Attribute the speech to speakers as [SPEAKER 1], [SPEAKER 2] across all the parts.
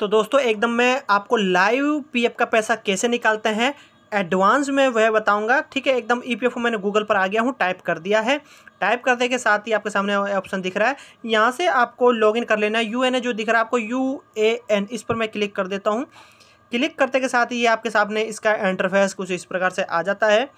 [SPEAKER 1] तो दोस्तों एकदम मैं आपको लाइव पीएफ का पैसा कैसे निकालते हैं एडवांस में वह बताऊंगा ठीक है एकदम ई e मैंने गूगल पर आ गया हूँ टाइप कर दिया है टाइप करने के साथ ही आपके सामने ऑप्शन दिख रहा है यहाँ से आपको लॉगिन कर लेना है यू जो दिख रहा है आपको यू इस पर मैं क्लिक कर देता हूँ क्लिक करते के साथ ही ये आपके सामने इसका इंटरफेस कुछ इस प्रकार से आ जाता है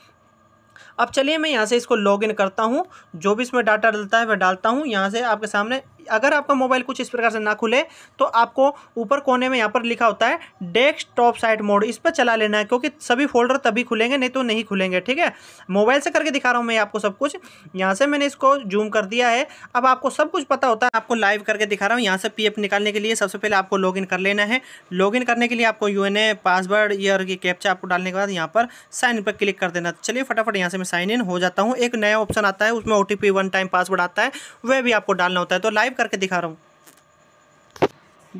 [SPEAKER 1] अब चलिए मैं यहाँ से इसको लॉगिन करता हूँ जो भी इसमें डाटा डलता है वह डालता हूँ यहाँ से आपके सामने अगर आपका मोबाइल कुछ इस प्रकार से ना खुले तो आपको ऊपर कोने में यहाँ पर लिखा होता है डेस्कटॉप साइड मोड इस पर चला लेना है क्योंकि सभी फोल्डर तभी खुलेंगे नहीं तो नहीं खुलेंगे ठीक है मोबाइल से करके दिखा रहा हूँ मैं आपको सब कुछ यहाँ से मैंने इसको जूम कर दिया है अब आपको सब कुछ पता होता है आपको लाइव करके दिखा रहा हूँ यहाँ से पी निकालने के लिए सबसे पहले आपको लॉग कर लेना है लॉग करने के लिए आपको यूएनए पासवर्ड या कैप्चा आपको डालने के बाद यहाँ पर साइन पर क्लिक कर देना चलिए फटाफट यहाँ से मैं साइन इन हो जाता हूँ एक नया ऑप्शन आता है उसमें ओ वन टाइम पासवर्ड आता है वह भी आपको डालना होता है तो लाइव करके दिखा रहा हूँ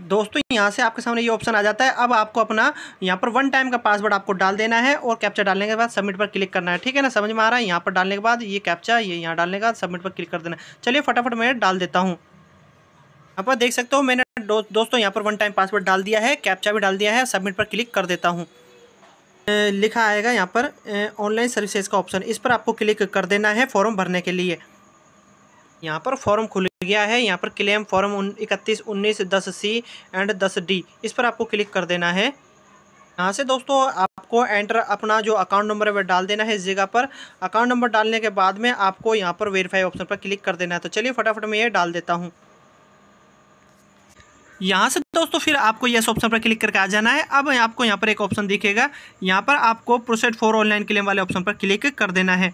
[SPEAKER 1] दोस्तों यहाँ से आपके सामने ये ऑप्शन आ जाता है अब आपको अपना यहाँ पर वन टाइम का पासवर्ड आपको डाल देना है और कैप्चा डालने के बाद सबमिट पर क्लिक करना है ठीक है ना समझ में आ रहा है यहाँ पर डालने के बाद ये कैप्चा ये यहाँ डालने के बाद सबमिट पर क्लिक कर देना चलिए फटाफट मैं डाल देता हूँ यहाँ पर देख सकते हो मैंने दो, दोस्तों यहाँ पर वन टाइम पासवर्ड डाल दिया है कैप्चा भी डाल दिया है सबमिट पर क्लिक कर देता हूँ लिखा आएगा यहाँ पर ऑनलाइन सर्विसेज का ऑप्शन इस पर आपको क्लिक कर देना है फॉर्म भरने के लिए यहाँ पर फॉर्म खुल गया है यहाँ पर क्लेम फॉर्म इकतीस उन्नीस दस सी एंड दस डी इस पर आपको क्लिक कर देना है यहाँ से दोस्तों आपको एंटर अपना जो अकाउंट नंबर है डाल देना है इस जगह पर अकाउंट नंबर डालने के बाद में आपको यहाँ पर वेरीफाई ऑप्शन पर क्लिक कर देना है तो चलिए फटाफट मैं ये डाल देता हूँ यहाँ से दोस्तों फिर आपको यस ऑप्शन पर क्लिक करके आ जाना है अब आपको यहाँ पर एक ऑप्शन दिखेगा यहाँ पर आपको प्रोसेड फॉर ऑनलाइन क्लेम वाले ऑप्शन पर क्लिक कर देना है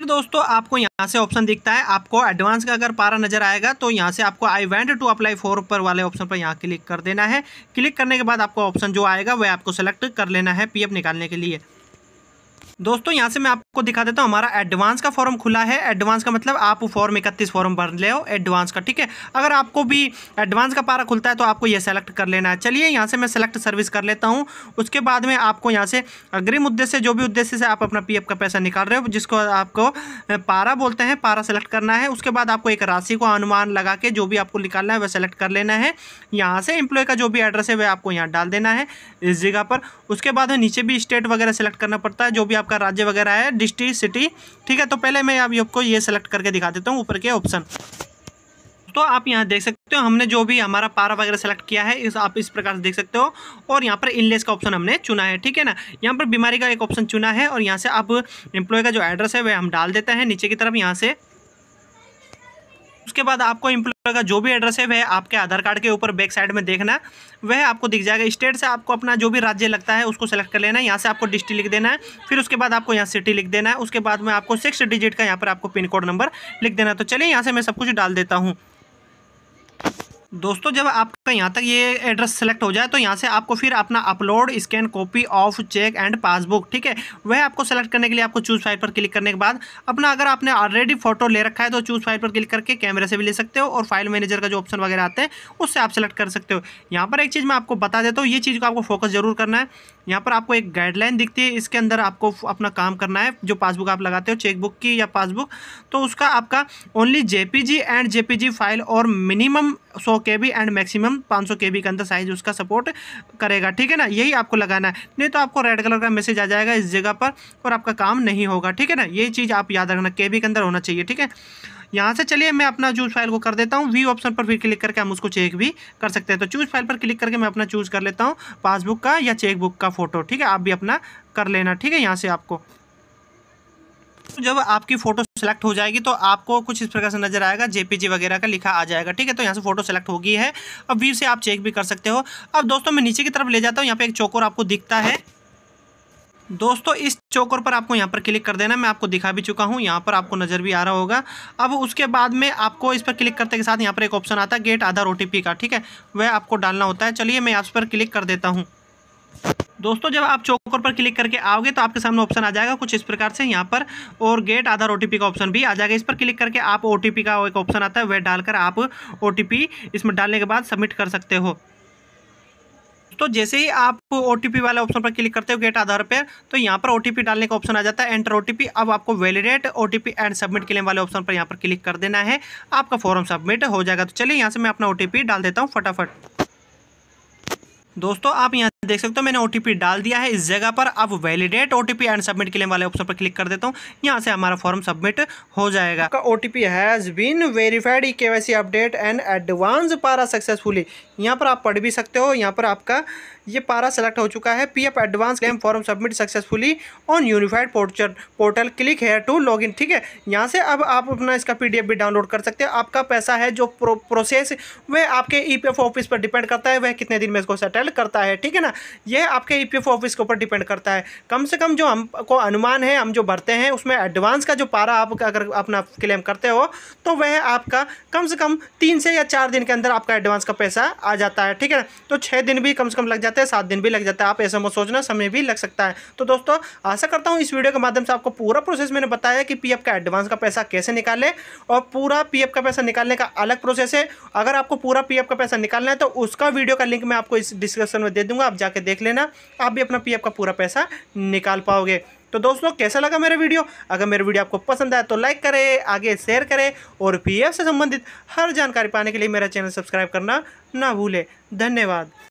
[SPEAKER 1] तो दोस्तों आपको यहाँ से ऑप्शन दिखता है आपको एडवांस का अगर पारा नजर आएगा तो यहाँ से आपको I want to apply for पर वाले ऑप्शन पर यहाँ क्लिक कर देना है क्लिक करने के बाद आपको ऑप्शन जो आएगा वह आपको सेलेक्ट कर लेना है पी निकालने के लिए दोस्तों यहाँ से मैं आपको दिखा देता हूँ हमारा एडवांस का फॉर्म खुला है एडवांस का मतलब आप फॉर्म इकतीस फॉर्म भर ले हो एडवांस का ठीक है अगर आपको भी एडवांस का पारा खुलता है तो आपको यह सेलेक्ट कर लेना है चलिए यहाँ से मैं सेलेक्ट सर्विस कर लेता हूँ उसके बाद में आपको यहाँ से अग्रिम उद्देश्य जो भी उद्देश्य से आप अपना पी का पैसा निकाल रहे हो जिसको आपको पारा बोलते हैं पारा सेलेक्ट करना है उसके बाद आपको एक राशि को अनुमान लगा के जो भी आपको निकालना है वह सेलेक्ट कर लेना है यहाँ से एम्प्लॉय का जो भी एड्रेस है वह आपको यहाँ डाल देना है इस जगह पर उसके बाद नीचे भी स्टेट वगैरह सेलेक्ट करना पड़ता है जो भी आपका राज्य वगैरह है डिस्ट्रिक्ट सिटी ठीक है तो पहले मैं अभी आपको ये सेलेक्ट करके दिखा देता हूँ ऊपर के ऑप्शन तो आप यहाँ देख सकते हो हमने जो भी हमारा पारा वगैरह सेलेक्ट किया है इस आप इस प्रकार से देख सकते हो और यहाँ पर इनलेस का ऑप्शन हमने चुना है ठीक है ना यहाँ पर बीमारी का एक ऑप्शन चुना है और यहाँ से आप एम्प्लॉय का जो एड्रेस है वह हम डाल देते हैं नीचे की तरफ यहाँ से उसके बाद आपको एम्प्लॉय रुपये का जो भी एड्रेस है वह आपके आधार कार्ड के ऊपर बैक साइड में देखना वह आपको दिख जाएगा स्टेट से आपको अपना जो भी राज्य लगता है उसको सेलेक्ट कर लेना है यहाँ से आपको डिस्ट्रिक्ट लिख देना है फिर उसके बाद आपको यहाँ सिटी लिख देना है उसके बाद में आपको सिक्स डिजिट का यहाँ पर आपको पिन कोड नंबर लिख देना है तो चलिए यहाँ से मैं सब कुछ डाल देता हूँ दोस्तों जब आपका यहाँ तक ये एड्रेस सेलेक्ट हो जाए तो यहाँ से आपको फिर अपना upload scan copy of cheque and passbook ठीक है वह आपको सेलेक्ट करने के लिए आपको चूज फाइल पर क्लिक करने के बाद अपना अगर आपने ऑलरेडी फोटो ले रखा है तो चूज फाइल पर क्लिक करके कैमरे से भी ले सकते हो और फाइल मैनेजर का जो ऑप्शन वगैरह आते हैं उससे आप सेलेक्ट कर सकते हो यहाँ पर एक चीज़ मैं आपको बता देता हूँ ये चीज़ को आपको फोकस जरूर करना है यहाँ पर आपको एक गाइडलाइन दिखती है इसके अंदर आपको अपना काम करना है जो पासबुक आप लगाते हो चेकबुक की या पासबुक तो उसका आपका only JPG and JPG file और मिनिमम सौ के बी एंड मैक्सिमम पाँच सौ के बी के अंदर साइज उसका सपोर्ट करेगा ठीक है ना यही आपको लगाना है नहीं तो आपको रेड कलर का मैसेज आ जाएगा इस जगह पर और आपका काम नहीं होगा ठीक है ना यही चीज़ आप याद रखना के बी के अंदर होना चाहिए ठीक है यहाँ से चलिए मैं अपना चूज फाइल को कर देता हूँ वी ऑप्शन पर फिर क्लिक करके हम उसको चेक भी कर सकते हैं तो चूज फाइल पर क्लिक करके मैं अपना चूज कर लेता हूँ पासबुक का या चेकबुक का फोटो ठीक है आप भी अपना कर लेना ठीक है यहाँ से आपको दोस्तों जब आपकी फोटो सेलेक्ट हो जाएगी तो आपको कुछ इस प्रकार से नजर आएगा जेपीजी वगैरह का लिखा आ जाएगा ठीक है तो यहाँ से फोटो सेलेक्ट होगी है अब व्यू से आप चेक भी कर सकते हो अब दोस्तों मैं नीचे की तरफ ले जाता हूँ यहाँ पे एक चौकोर आपको दिखता है दोस्तों इस चौकर पर आपको यहाँ पर क्लिक कर देना मैं आपको दिखा भी चुका हूँ यहाँ पर आपको नज़र भी आ रहा होगा अब उसके बाद में आपको इस पर क्लिक करते के साथ यहाँ पर एक ऑप्शन आता है गेट आधार ओ का ठीक है वह आपको डालना होता है चलिए मैं आप पर क्लिक कर देता हूँ दोस्तों जब आप चौकर पर क्लिक करके आओगे तो आपके सामने ऑप्शन आ जाएगा कुछ इस प्रकार से यहाँ पर और गेट आधार ओटीपी का ऑप्शन भी आ जाएगा इस पर क्लिक करके आप ओटीपी का एक ऑप्शन आता है वह डालकर आप ओटीपी इसमें डालने के बाद सबमिट कर सकते हो तो जैसे ही आप ओ वाले ऑप्शन पर क्लिक करते हो गेट आधार पर तो यहाँ पर ओ डालने का ऑप्शन आ जाता है एंटर ओ अब आपको validate O and submit claim वाले ऑप्शन पर यहाँ पर क्लिक कर देना है आपका फॉर्म सबमिट हो जाएगा तो चलिए यहाँ से मैं अपना ओ डाल देता हूँ फटाफट दोस्तों आप यहाँ देख सकते हो मैंने ओ डाल दिया है इस जगह पर अब validate O and submit claim वाले ऑप्शन पर क्लिक कर देता हूँ यहाँ से हमारा फॉर्म सबमिट हो जाएगा आपका O has been verified E K update and advance para successfully यहाँ पर आप पढ़ भी सकते हो यहाँ पर आपका ये पारा सेलेक्ट हो चुका है PF advance claim form submit successfully on unified portal portal click here to log ठीक है यहाँ से अब आप अपना इसका पीडीएफ भी डाउनलोड कर सकते हैं आपका पैसा है जो प्रो, प्रोसेस वह आपके ईपीएफ e ऑफिस पर डिपेंड करता है वह कितने दिन में इसको सेटल करता है ठीक है ना यह आपके ई e ऑफिस के ऊपर डिपेंड करता है कम से कम जो हमको अनुमान है हम जो भरते हैं उसमें एडवांस का जो पारा आप अगर अपना क्लेम करते हो तो वह आपका कम से कम तीन से या चार दिन के अंदर आपका एडवांस का पैसा आ जाता है ठीक है तो छः दिन भी कम से कम लग जाते हैं सात दिन भी लग जाता है आप ऐसा मत सोचना समय भी लग सकता है तो दोस्तों आशा करता हूँ इस वीडियो के माध्यम से आपको पूरा प्रोसेस मैंने बताया कि पी का एडवांस का पैसा कैसे निकालें और पूरा पी का पैसा निकालने का अलग प्रोसेस है अगर आपको पूरा पी का पैसा निकालना है तो उसका वीडियो का लिंक मैं आपको इस डिस्क्रिप्शन में दे दूंगा आप जाके देख लेना आप भी अपना पीएफ का पूरा पैसा निकाल पाओगे तो दोस्तों कैसा लगा मेरा वीडियो अगर मेरा वीडियो आपको पसंद आया तो लाइक करें आगे शेयर करें और पीएफ से संबंधित हर जानकारी पाने के लिए मेरा चैनल सब्सक्राइब करना ना भूलें धन्यवाद